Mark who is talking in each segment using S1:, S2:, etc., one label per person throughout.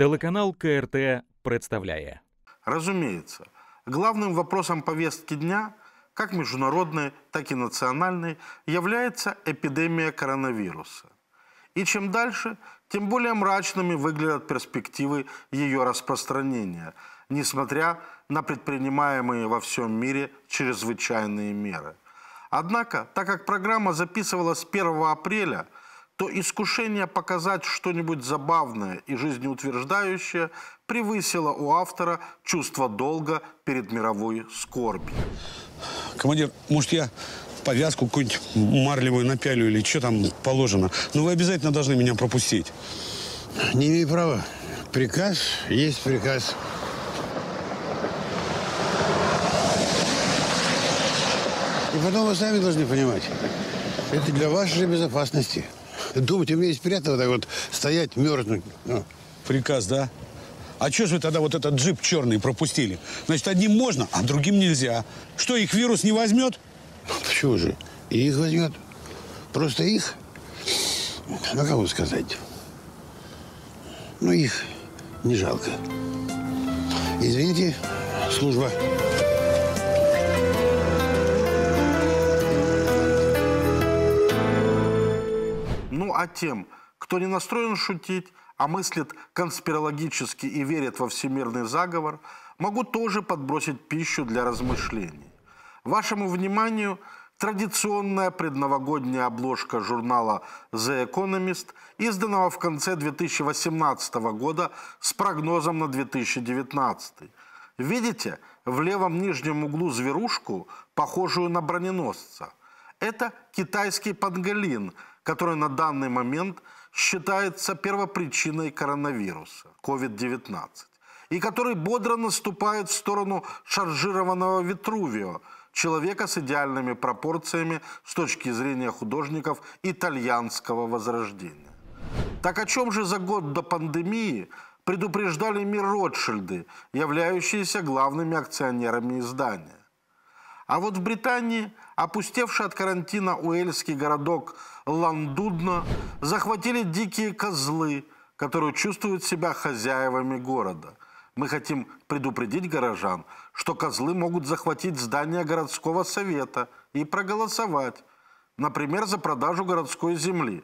S1: Телеканал КРТ представляет. Разумеется, главным вопросом повестки дня, как международной, так и национальной, является эпидемия коронавируса. И чем дальше, тем более мрачными выглядят перспективы ее распространения, несмотря на предпринимаемые во всем мире чрезвычайные меры. Однако, так как программа записывалась 1 апреля – то искушение показать что-нибудь забавное и жизнеутверждающее превысило у автора чувство долга перед мировой скорбью. Командир, может, я повязку какую-нибудь марлевую напялю или что там положено? Но ну, вы обязательно должны меня пропустить. Не имею права. Приказ есть приказ. И потом вы сами должны понимать, это для вашей безопасности думать, уметь приятно вот так вот стоять, мерзнуть. Ну. Приказ, да? А что же вы тогда вот этот джип черный пропустили? Значит, одним можно, а другим нельзя. Что, их вирус не возьмет? Ну, почему же? И их возьмет. Просто их, ну, как кого сказать, ну, их не жалко. Извините, служба тем, кто не настроен шутить, а мыслит конспирологически и верит во всемирный заговор, могу тоже подбросить пищу для размышлений. Вашему вниманию традиционная предновогодняя обложка журнала The Economist, изданного в конце 2018 года с прогнозом на 2019. Видите в левом нижнем углу зверушку, похожую на броненосца? Это китайский панголин – который на данный момент считается первопричиной коронавируса COVID-19 и который бодро наступает в сторону шаржированного Витрувио, человека с идеальными пропорциями с точки зрения художников итальянского возрождения. Так о чем же за год до пандемии предупреждали мир Ротшильды, являющиеся главными акционерами издания? А вот в Британии, опустевший от карантина уэльский городок Ландудно, захватили дикие козлы, которые чувствуют себя хозяевами города. Мы хотим предупредить горожан, что козлы могут захватить здание городского совета и проголосовать, например, за продажу городской земли.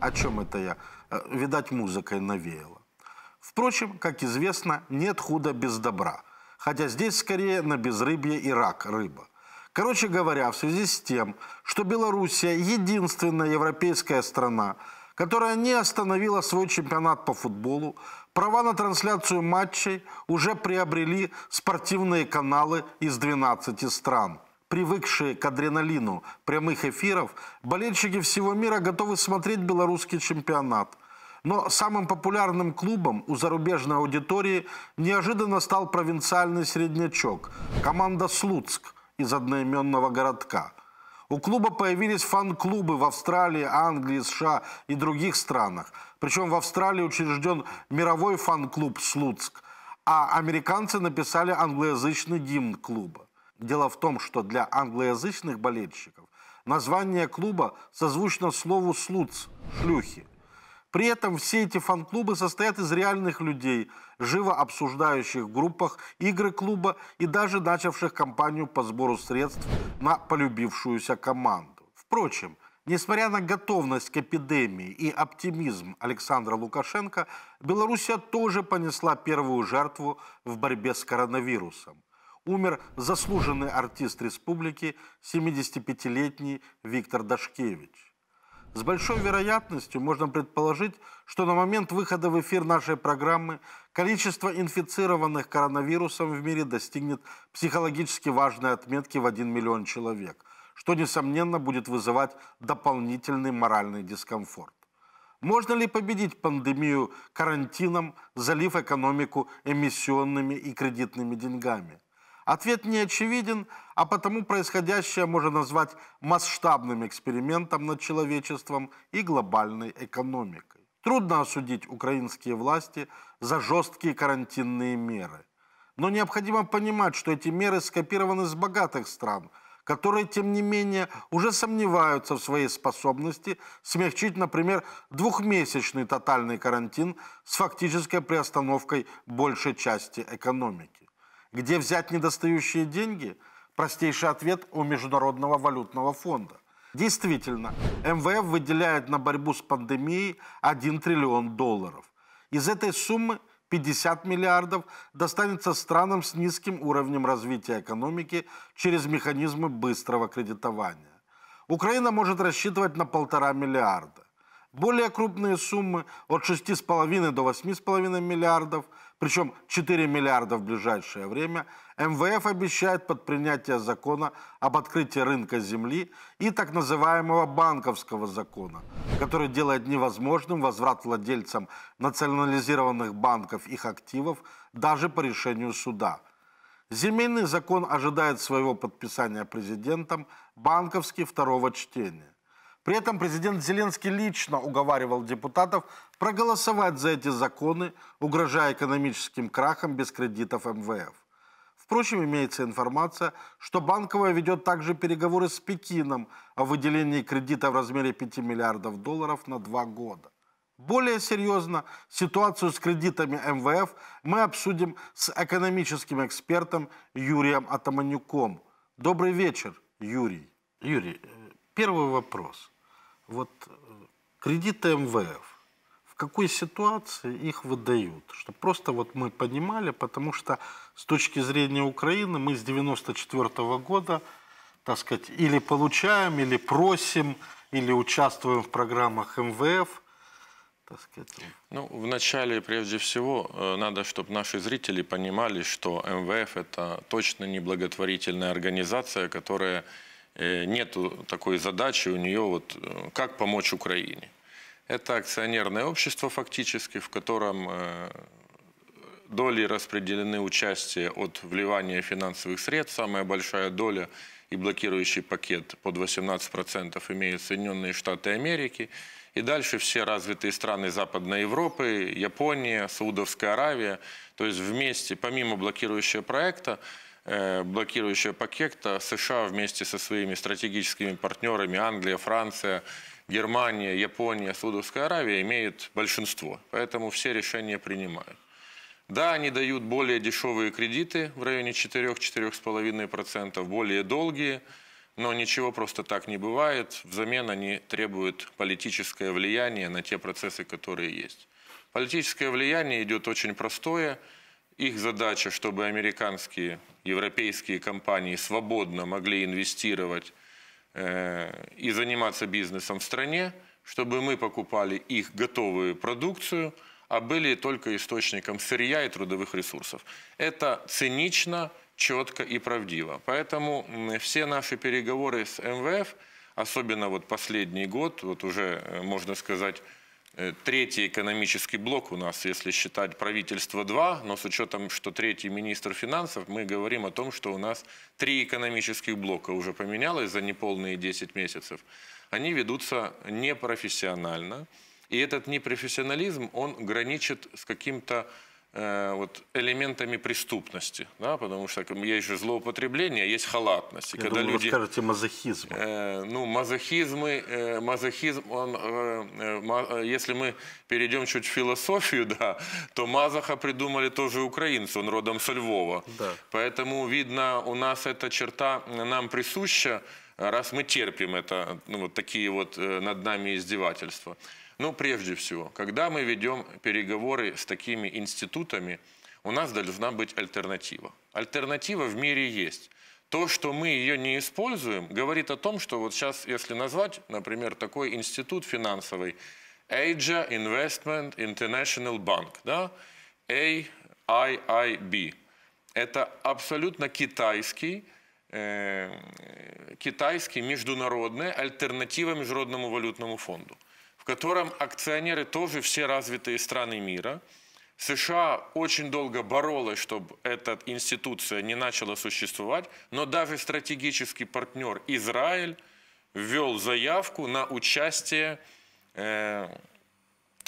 S1: О чем это я? Э, видать, музыкой навеяла. Впрочем, как известно, нет худа без добра. Хотя здесь скорее на безрыбье и рак рыба. Короче говоря, в связи с тем, что Белоруссия единственная европейская страна, которая не остановила свой чемпионат по футболу, права на трансляцию матчей уже приобрели спортивные каналы из 12 стран. Привыкшие к адреналину прямых эфиров, болельщики всего мира готовы смотреть белорусский чемпионат. Но самым популярным клубом у зарубежной аудитории неожиданно стал провинциальный среднячок – команда «Слуцк», из одноименного городка. У клуба появились фан-клубы в Австралии, Англии, США и других странах. Причем в Австралии учрежден мировой фан-клуб «Слуцк», а американцы написали англоязычный гимн клуба. Дело в том, что для англоязычных болельщиков название клуба созвучно слову «слуц» – «шлюхи». При этом все эти фан-клубы состоят из реальных людей – живо обсуждающих группах игры клуба и даже начавших кампанию по сбору средств на полюбившуюся команду. Впрочем, Несмотря на готовность к эпидемии и оптимизм Александра Лукашенко, Белоруссия тоже понесла первую жертву в борьбе с коронавирусом. Умер заслуженный артист республики, 75-летний Виктор Дашкевич. С большой вероятностью можно предположить, что на момент выхода в эфир нашей программы количество инфицированных коронавирусом в мире достигнет психологически важной отметки в 1 миллион человек, что, несомненно, будет вызывать дополнительный моральный дискомфорт. Можно ли победить пандемию карантином, залив экономику эмиссионными и кредитными деньгами? Ответ не очевиден, а потому происходящее можно назвать масштабным экспериментом над человечеством и глобальной экономикой. Трудно осудить украинские власти за жесткие карантинные меры. Но необходимо понимать, что эти меры скопированы с богатых стран, которые, тем не менее, уже сомневаются в своей способности смягчить, например, двухмесячный тотальный карантин с фактической приостановкой большей части экономики. Где взять недостающие деньги? Простейший ответ у Международного валютного фонда. Действительно, МВФ выделяет на борьбу с пандемией 1 триллион долларов. Из этой суммы 50 миллиардов достанется странам с низким уровнем развития экономики через механизмы быстрого кредитования. Украина может рассчитывать на полтора миллиарда. Более крупные суммы от 6,5 до 8,5 миллиардов причем 4 миллиарда в ближайшее время, МВФ обещает под принятие закона об открытии рынка земли и так называемого банковского закона, который делает невозможным возврат владельцам национализированных банков их активов даже по решению суда. Земельный закон ожидает своего подписания президентом банковский второго чтения. При этом президент Зеленский лично уговаривал депутатов проголосовать за эти законы, угрожая экономическим крахом без кредитов МВФ. Впрочем, имеется информация, что Банковая ведет также переговоры с Пекином о выделении кредита в размере 5 миллиардов долларов на два года. Более серьезно, ситуацию с кредитами МВФ мы обсудим с экономическим экспертом Юрием Атаманюком. Добрый вечер, Юрий. Юрий, э, первый вопрос вот э, кредиты МВФ, в какой ситуации их выдают? Чтобы просто вот мы понимали, потому что с точки зрения Украины мы с 94 -го года, так сказать, или получаем, или просим, или участвуем в программах МВФ,
S2: так сказать. Ну, вначале, прежде всего, э, надо, чтобы наши зрители понимали, что МВФ – это точно не благотворительная организация, которая Э, нет такой задачи у нее, вот, э, как помочь Украине. Это акционерное общество фактически, в котором э, доли распределены участие от вливания финансовых средств, самая большая доля и блокирующий пакет под 18% имеют Соединенные Штаты Америки. И дальше все развитые страны Западной Европы, Япония, Саудовская Аравия. То есть вместе, помимо блокирующего проекта, Э, блокирующего пакета, США вместе со своими стратегическими партнерами, Англия, Франция, Германия, Япония, Саудовская Аравия имеют большинство. Поэтому все решения принимают. Да, они дают более дешевые кредиты в районе 4-4,5%, более долгие, но ничего просто так не бывает. Взамен они требуют политическое влияние на те процессы, которые есть. Политическое влияние идет очень простое – их задача, чтобы американские, европейские компании свободно могли инвестировать э, и заниматься бизнесом в стране, чтобы мы покупали их готовую продукцию, а были только источником сырья и трудовых ресурсов. Это цинично, четко и правдиво. Поэтому все наши переговоры с МВФ, особенно вот последний год, вот уже, э, можно сказать, Э, третий экономический блок у нас, если считать правительство 2, но с учетом, что третий министр финансов, мы говорим о том, что у нас три экономических блока уже поменялось за неполные 10 месяцев. Они ведутся непрофессионально, и этот непрофессионализм, он граничит с каким-то Э, вот, элементами преступности, да, потому что есть же злоупотребление, а есть халатность. И Я когда думаю, люди, вы скажете мазохизм. Э, ну, мазохизмы, э, мазохизм, он, э, э ма, э, если мы перейдем чуть в философию, да, то мазоха придумали тоже украинцы, он родом со Львова. Да. Поэтому, видно, у нас эта черта нам присуща, раз мы терпим это, ну, вот такие вот над нами издевательства. Ну, прежде всего, когда мы ведем переговоры с такими институтами, у нас должна быть альтернатива. Альтернатива в мире есть. То, что мы ее не используем, говорит о том, что вот сейчас, если назвать, например, такой институт финансовый, Asia Investment International Bank, да, AIIB, это абсолютно китайский, э, китайский международная альтернатива Международному валютному фонду в котором акционеры тоже все развитые страны мира. США очень долго боролась, чтобы эта институция не начала существовать, но даже стратегический партнер Израиль ввел заявку на участие э,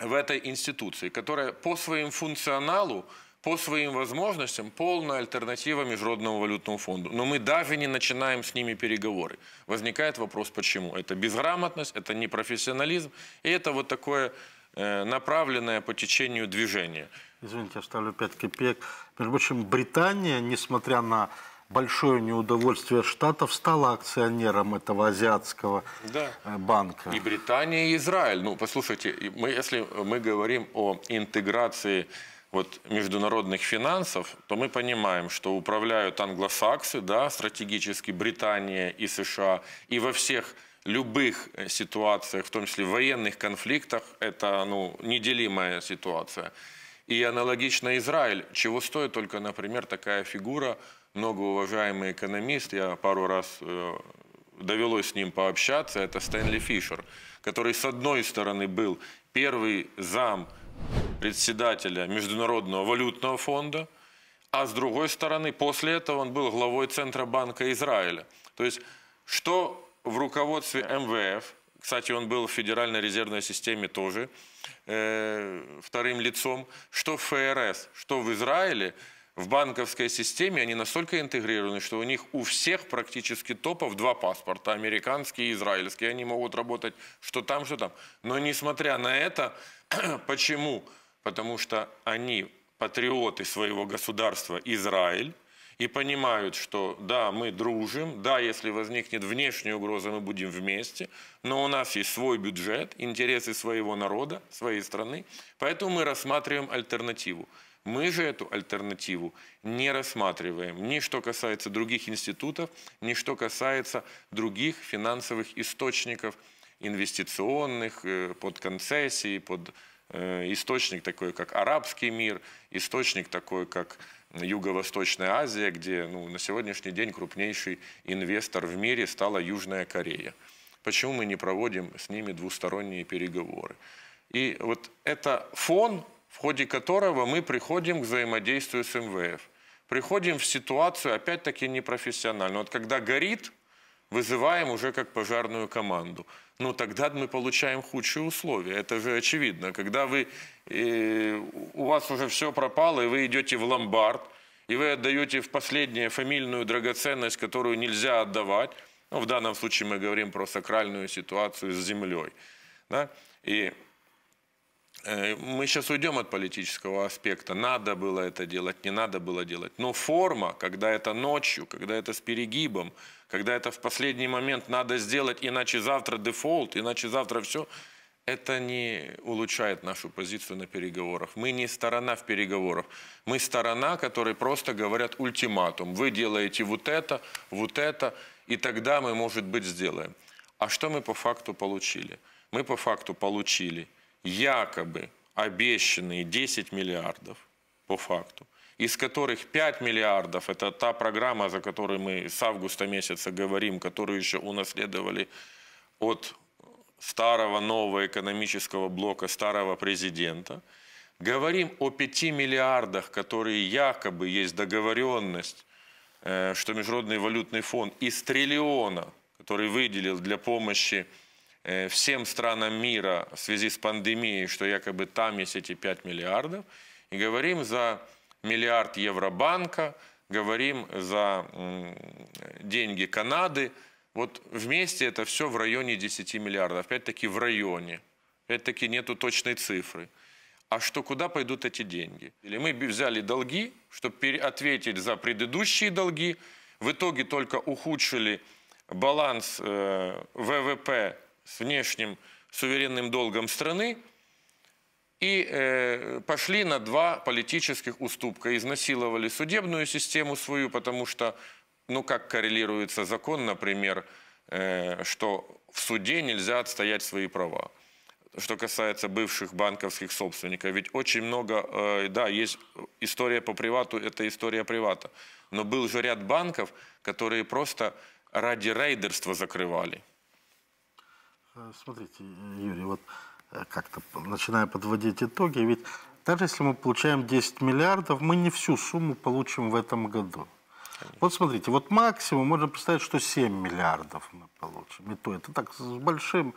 S2: в этой институции, которая по своим функционалу по своим возможностям полная альтернатива Международному валютному фонду. Но мы даже не начинаем с ними переговоры. Возникает вопрос, почему. Это безграмотность, это непрофессионализм, и это вот такое э, направленное по течению движение.
S1: Извините, я ставлю 5 копеек. Между прочим, Британия, несмотря на большое неудовольствие Штатов, стала акционером этого азиатского да. Э, банка. И
S2: Британия, и Израиль. Ну, послушайте, мы, если мы говорим о интеграции вот международных финансов, то мы понимаем, что управляют англосаксы, да, стратегически Британия и США, и во всех любых э, ситуациях, в том числе в военных конфликтах, это ну, неделимая ситуация. И аналогично Израиль, чего стоит только, например, такая фигура, многоуважаемый экономист, я пару раз э, довелось с ним пообщаться, это Стэнли Фишер, который с одной стороны был первый зам председателя Международного валютного фонда, а с другой стороны, после этого он был главой Центробанка Израиля. То есть, что в руководстве МВФ, кстати, он был в Федеральной резервной системе тоже э, вторым лицом, что в ФРС, что в Израиле, в банковской системе они настолько интегрированы, что у них у всех практически топов два паспорта, американский и израильский. Они могут работать что там, что там. Но несмотря на это, почему потому что они патриоты своего государства Израиль, и понимают, что да, мы дружим, да, если возникнет внешняя угроза, мы будем вместе, но у нас есть свой бюджет, интересы своего народа, своей страны, поэтому мы рассматриваем альтернативу. Мы же эту альтернативу не рассматриваем ни что касается других институтов, ни что касается других финансовых источников, инвестиционных, э, под концессии, под Э, источник такой, как арабский мир, источник такой, как Юго-Восточная Азия, где ну, на сегодняшний день крупнейший инвестор в мире стала Южная Корея. Почему мы не проводим с ними двусторонние переговоры? И вот это фон, в ходе которого мы приходим к взаимодействию с МВФ. Приходим в ситуацию, опять-таки, непрофессионально. Вот когда горит, вызываем уже как пожарную команду – ну тогда мы получаем худшие условия. Это же очевидно. Когда вы, э, у вас уже все пропало, и вы идете в ломбард, и вы отдаете в последнее фамильную драгоценность, которую нельзя отдавать. Ну, в данном случае мы говорим про сакральную ситуацию с землей. Да? И Э, мы сейчас уйдем от политического аспекта. Надо было это делать, не надо было делать. Но форма, когда это ночью, когда это с перегибом, когда это в последний момент надо сделать, иначе завтра дефолт, иначе завтра все, это не улучшает нашу позицию на переговорах. Мы не сторона в переговорах. Мы сторона, которые просто говорят ультиматум. Вы делаете вот это, вот это, и тогда мы, может быть, сделаем. А что мы по факту получили? Мы по факту получили – якобы обещанные 10 миллиардов по факту, из которых 5 миллиардов – это та программа, за которой мы с августа месяца говорим, которую еще унаследовали от старого нового экономического блока, старого президента. Говорим о 5 миллиардах, которые якобы есть договоренность, э, что Международный валютный фонд из триллиона, который выделил для помощи Э, всем странам мира в связи с пандемией, что якобы там есть эти 5 миллиардов, и говорим за миллиард Евробанка, говорим за деньги Канады. Вот вместе это все в районе 10 миллиардов. Опять-таки в районе. Опять-таки нету точной цифры. А что, куда пойдут эти деньги? Или мы взяли долги, чтобы ответить за предыдущие долги. В итоге только ухудшили баланс э, ВВП с внешним суверенным долгом страны и э, пошли на два политических уступка. Изнасиловали судебную систему свою, потому что, ну как коррелируется закон, например, э, что в суде нельзя отстоять свои права. Что касается бывших банковских собственников, ведь очень много, э, да, есть история по привату, это история привата, но был же ряд банков, которые просто ради рейдерства закрывали.
S1: Э, смотрите, Юрий, вот э, как-то начиная подводить итоги, ведь даже если мы получаем 10 миллиардов, мы не всю сумму получим в этом году. Конечно. Вот смотрите, вот максимум можно представить, что 7 миллиардов мы получим. И то это так с большим,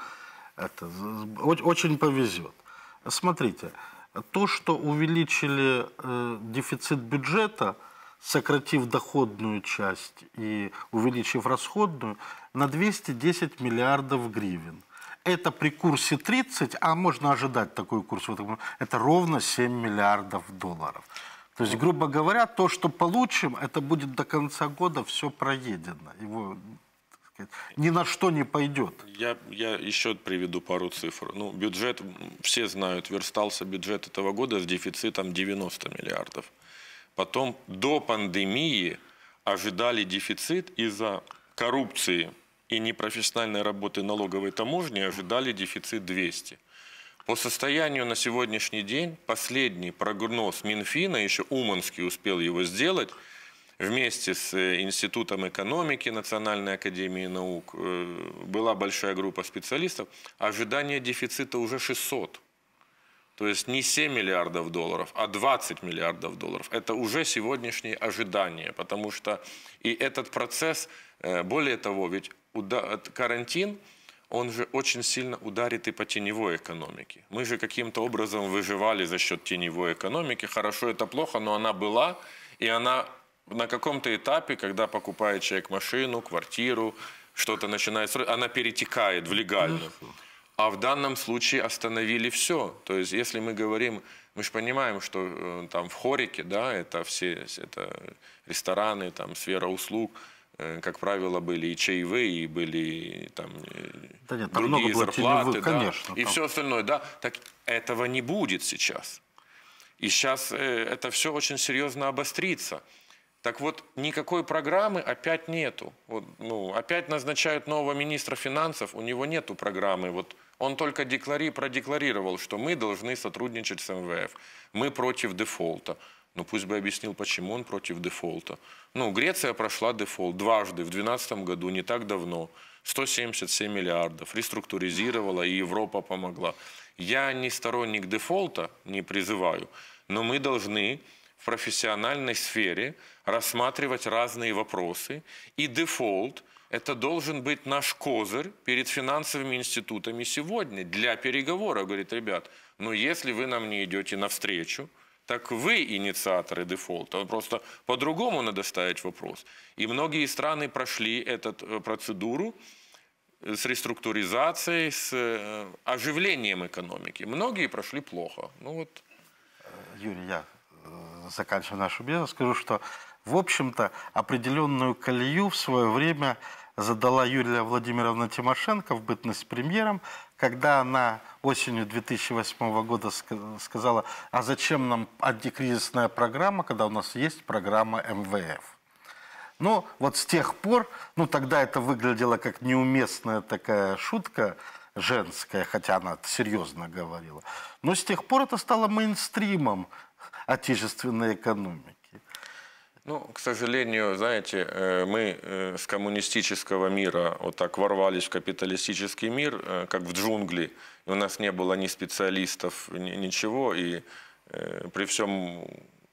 S1: это очень повезет. Смотрите, то, что увеличили э, дефицит бюджета – сократив доходную часть и увеличив расходную на 210 миллиардов гривен. Это при курсе 30, а можно ожидать такой курс, это ровно 7 миллиардов долларов. То есть, грубо говоря, то, что получим, это будет до конца года все проедено. Его ни на что не пойдет.
S2: Я, я еще приведу пару цифр. Ну, бюджет, все знают, верстался бюджет этого года с дефицитом 90 миллиардов. Потом до пандемии ожидали дефицит из-за коррупции и непрофессиональной работы налоговой таможни, ожидали дефицит 200. По состоянию на сегодняшний день, последний прогноз Минфина, еще Уманский успел его сделать, вместе с э, Институтом экономики Национальной академии наук, э, была большая группа специалистов, ожидание дефицита уже 600. То есть не 7 миллиардов долларов, а 20 миллиардов долларов. Это уже сегодняшние ожидания, потому что и этот процесс, э, более того, ведь карантин, он же очень сильно ударит и по теневой экономике. Мы же каким-то образом выживали за счет теневой экономики. Хорошо, это плохо, но она была, и она на каком-то этапе, когда покупает человек машину, квартиру, что-то начинает строить, она перетекает в легальную. А в данном случае остановили все. То есть, если мы говорим, мы же понимаем, что э, там в хорике, да, это все это рестораны, там сфера услуг, э, как правило, были и чаевые, и были и, там, э, да нет, там другие зарплаты, вы, да, конечно, и там. все остальное, да. Так этого не будет сейчас. И сейчас э, это все очень серьезно обострится. Так вот, никакой программы опять нету. Вот, ну, опять назначают нового министра финансов, у него нету программы. Вот он только деклари, продекларировал, что мы должны сотрудничать с МВФ. Мы против дефолта. Ну, пусть бы объяснил, почему он против дефолта. Ну, Греция прошла дефолт дважды, в 2012 году, не так давно. 177 миллиардов, реструктуризировала, и Европа помогла. Я не сторонник дефолта, не призываю, но мы должны профессиональной сфере рассматривать разные вопросы. И дефолт – это должен быть наш козырь перед финансовыми институтами сегодня для переговоров. Говорит, ребят, ну если вы нам не идете навстречу, так вы инициаторы дефолта. Просто по-другому надо ставить вопрос. И многие страны прошли эту э, процедуру с реструктуризацией, с э, оживлением экономики. Многие прошли плохо. Ну вот. Юрий, я
S1: заканчивая нашу беседу, скажу, что, в общем-то, определенную колею в свое время задала Юлия Владимировна Тимошенко в бытность премьером, когда она осенью 2008 года сказала, а зачем нам антикризисная программа, когда у нас есть программа МВФ. Но ну, вот с тех пор, ну тогда это выглядело как неуместная такая шутка женская, хотя она серьезно говорила, но с тех пор это стало мейнстримом отечественной экономики.
S2: Ну, к сожалению, знаете, э, мы э, с коммунистического мира вот так ворвались в капиталистический мир, э, как в джунгли. И у нас не было ни специалистов, ни, ничего. И при всем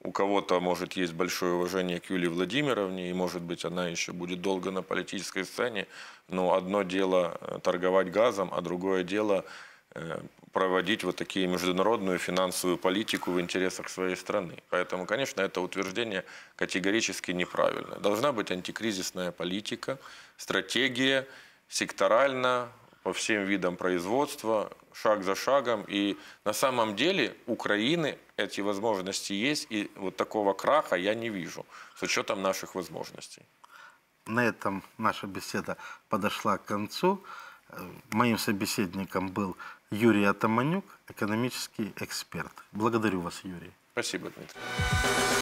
S2: у кого-то может есть большое уважение к Юлии Владимировне, и, может быть, она еще будет долго на политической сцене, но одно дело торговать газом, а другое дело проводить вот такие международную финансовую политику в интересах своей страны. Поэтому, конечно, это утверждение категорически неправильно. Должна быть антикризисная политика, стратегия секторально по всем видам производства, шаг за шагом. И на самом деле Украины эти возможности есть, и вот такого краха я не вижу с учетом наших возможностей.
S1: На этом наша беседа подошла к концу. Э, моим собеседником был Юрий Атаманюк, экономический эксперт. Благодарю вас, Юрий.
S2: Спасибо, Дмитрий.